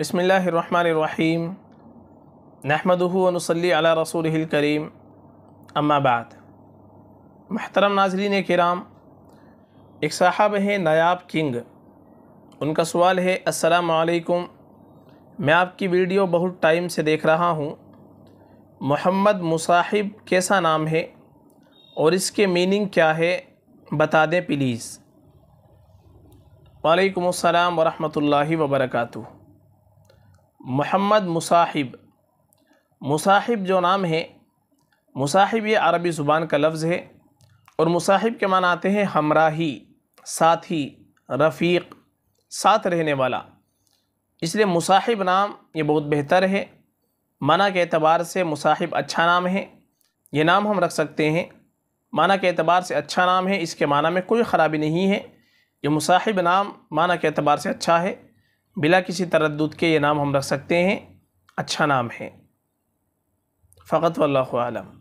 بسم اللہ الرحمن نحمده نحمد نصلی علی رسول الکریم اما بعد محترم ناظرین کرام ایک صاحب ہیں نایاب کنگ ان کا سوال ہے السلام علیکم میں آپ کی ویڈیو بہت ٹائم سے دیکھ رہا ہوں محمد مصاحب کیسا نام ہے اور اس کے میننگ کیا ہے بتا دیں پلیز وعلیکم السلام ورحمۃ اللہ وبرکاتہ محمد مصاحب مصاحب جو نام ہے مصاحب یہ عربی زبان کا لفظ ہے اور مصاحب کے معنی آتے ہیں ہمراہی ساتھی رفیق ساتھ رہنے والا اس لیے مصاحب نام یہ بہت بہتر ہے معنی کے اعتبار سے مصاحب اچھا نام ہے یہ نام ہم رکھ سکتے ہیں معنی کے اعتبار سے اچھا نام ہے اس کے معنی میں کوئی خرابی نہیں ہے یہ مصاحب نام معنی کے اعتبار سے اچھا ہے بلا کسی تردد کے یہ نام ہم رکھ سکتے ہیں اچھا نام ہے فقط واللہ عالم